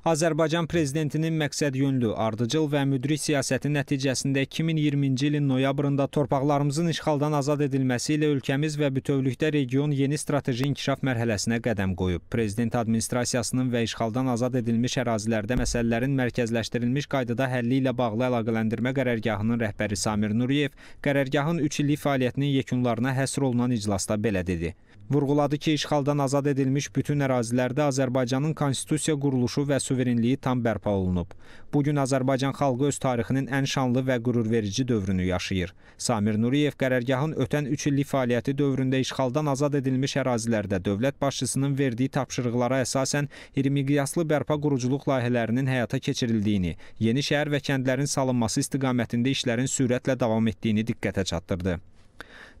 Azərbaycan prezidentinin məqsədyönlü, ardıcıl və müdrik siyasəti nəticəsində 2020-ci ilin noyabrında torpaqlarımızın işğaldan azad edilməsi ilə ölkəmiz və bütövlükdə region yeni strateji inkişaf mərhələsinə qədəm qoyub. Prezident administrasiyasının və işğaldan azad edilmiş ərazilərdə məsələlərin mərkəzləşdirilmiş qaydada həlli ilə bağlı əlaqələndirmə qərərgahının rəhbəri Samir Nuriyev qərərgahın 3 illik fəaliyyətinin yekunlarına həsr olunan iclasda belə dedi. Vurğuladı ki, işğaldan azad edilmiş bütün ərazilərdə Azərbaycanın konstitusiya quruluşu və suverenliyi tam bərpa olunub. Bu gün Azərbaycan xalqı öz tarixinin ən şanlı və qürurverici dövrünü yaşayır. Samir Nuriyev qərargahın ötən 3 illik fəaliyyəti dövründə işğaldan azad edilmiş ərazilərdə dövlət başçısının verdiyi tapşırıqlara əsasən iri miqyaslı bərpa quruculuq layihələrinin həyata keçirildiyini, yeni şəhər və kəndlərin salınması istiqamətində işlərin sürətlə davam etdiyini diqqətə çatdırdı.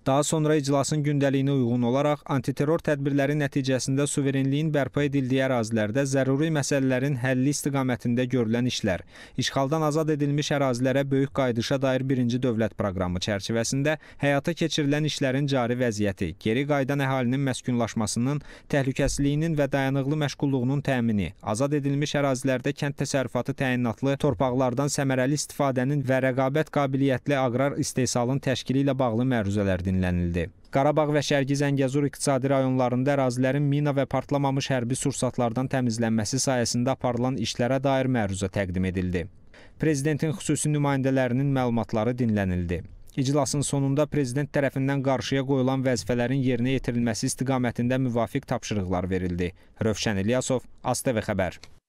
Daha sonra iclasın gündəliyinə uyğun olaraq antiterror tədbirləri nəticəsində suverenliyin bərpa edildiyi ərazilərdə zəruri məsələlərin həlli istiqamətində görülən işlər, işğaldan azad edilmiş ərazilərə böyük qayıdışa dair birinci dövlət proqramı çərçivəsində həyata keçirilən işlərin cari vəziyyəti, geri qayıdan əhalinin məskunlaşmasının, təhlükəsizliyinin və dayanıqlı məşğulluğunun təmini, azad edilmiş ərazilərdə kənd təsərrüfatı təyinatlı torpaqlardan səmərəli istifadənin və rəqabət qabiliyyətli aqrar istehsalın təşkili ilə bağlı məruzələr dinlənildi dinlənildi. Qarabağ və Şərqi Zəngəzur iqtisadi rayonlarında ərazilərin mina və partlamamış hərbi sursatlardan təmizlənməsi sayəsində aparılan işlərə dair məruzə təqdim edildi. Prezidentin xüsusi nümayəndələrinin məlumatları dinlənildi. İclasın sonunda prezident tərəfindən qarşıya qoyulan vəzifələrin yerinə yetirilməsi istiqamətində müvafiq tapşırıqlar verildi. Rövşən İlyasov, ASTV xəbər.